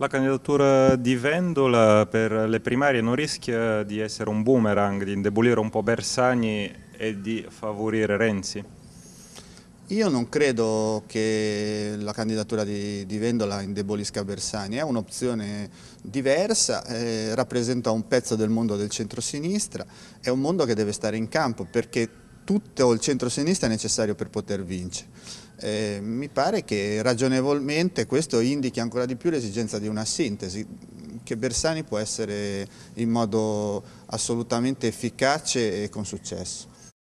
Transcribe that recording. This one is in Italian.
La candidatura di Vendola per le primarie non rischia di essere un boomerang, di indebolire un po' Bersani e di favorire Renzi? Io non credo che la candidatura di, di Vendola indebolisca Bersani, è un'opzione diversa, eh, rappresenta un pezzo del mondo del centro-sinistra, è un mondo che deve stare in campo perché tutto il centro-sinistra è necessario per poter vincere. Eh, mi pare che ragionevolmente questo indichi ancora di più l'esigenza di una sintesi, che Bersani può essere in modo assolutamente efficace e con successo.